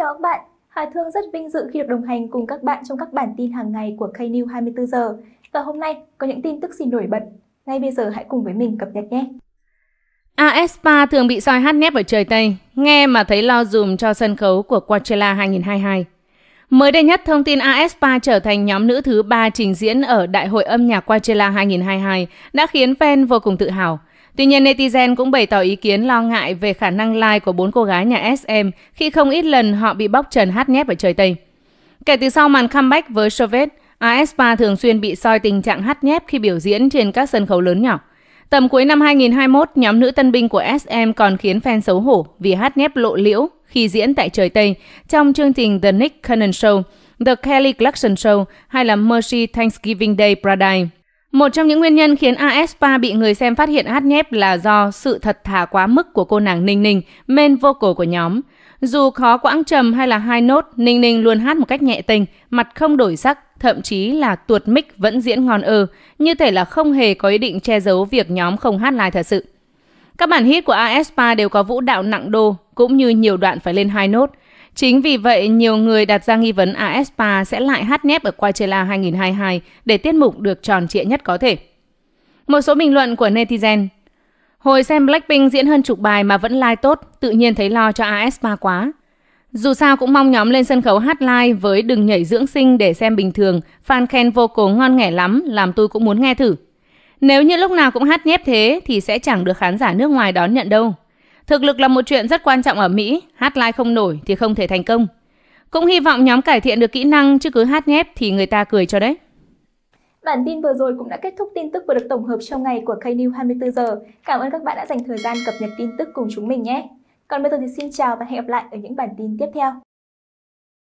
chào các bạn. Hà Thương rất vinh dự khi được đồng hành cùng các bạn trong các bản tin hàng ngày của Knew 24 giờ. Và hôm nay có những tin tức gì nổi bật. Ngay bây giờ hãy cùng với mình cập nhật nhé. Aespa thường bị soi hát nhép ở trời Tây, nghe mà thấy lo dùm cho sân khấu của Coachella 2022. Mới đây nhất, thông tin Aespa trở thành nhóm nữ thứ ba trình diễn ở Đại hội âm nhạc Coachella 2022 đã khiến fan vô cùng tự hào – Tuy nhiên, netizen cũng bày tỏ ý kiến lo ngại về khả năng live của bốn cô gái nhà SM khi không ít lần họ bị bóc trần hát nhép ở trời Tây. Kể từ sau màn comeback với Soviet, Aespa thường xuyên bị soi tình trạng hát nhép khi biểu diễn trên các sân khấu lớn nhỏ. Tầm cuối năm 2021, nhóm nữ tân binh của SM còn khiến fan xấu hổ vì hát nhép lộ liễu khi diễn tại trời Tây trong chương trình The Nick Cannon Show, The Kelly Clarkson Show hay là Mercy Thanksgiving Day Paradise. Một trong những nguyên nhân khiến Aespa bị người xem phát hiện hát nhép là do sự thật thà quá mức của cô nàng Ninh Ninh, main vocal của nhóm. Dù khó quãng trầm hay là hai nốt, Ninh Ninh luôn hát một cách nhẹ tình, mặt không đổi sắc, thậm chí là tuột mic vẫn diễn ngon ơ, như thể là không hề có ý định che giấu việc nhóm không hát live thật sự. Các bản hit của Aespa đều có vũ đạo nặng đô, cũng như nhiều đoạn phải lên hai nốt. Chính vì vậy, nhiều người đặt ra nghi vấn aespa sẽ lại hát nhép ở Coachella 2022 để tiết mục được tròn trịa nhất có thể. Một số bình luận của netizen Hồi xem Blackpink diễn hơn chục bài mà vẫn live tốt, tự nhiên thấy lo cho aespa quá. Dù sao cũng mong nhóm lên sân khấu hát live với đừng nhảy dưỡng sinh để xem bình thường, fan khen vô cùng ngon nghẻ lắm, làm tôi cũng muốn nghe thử. Nếu như lúc nào cũng hát nhép thế thì sẽ chẳng được khán giả nước ngoài đón nhận đâu. Thực lực là một chuyện rất quan trọng ở Mỹ, hát live không nổi thì không thể thành công. Cũng hy vọng nhóm cải thiện được kỹ năng chứ cứ hát nhép thì người ta cười cho đấy. Bản tin vừa rồi cũng đã kết thúc tin tức vừa được tổng hợp trong ngày của KNews 24 giờ. Cảm ơn các bạn đã dành thời gian cập nhật tin tức cùng chúng mình nhé. Còn bây giờ thì xin chào và hẹn gặp lại ở những bản tin tiếp theo.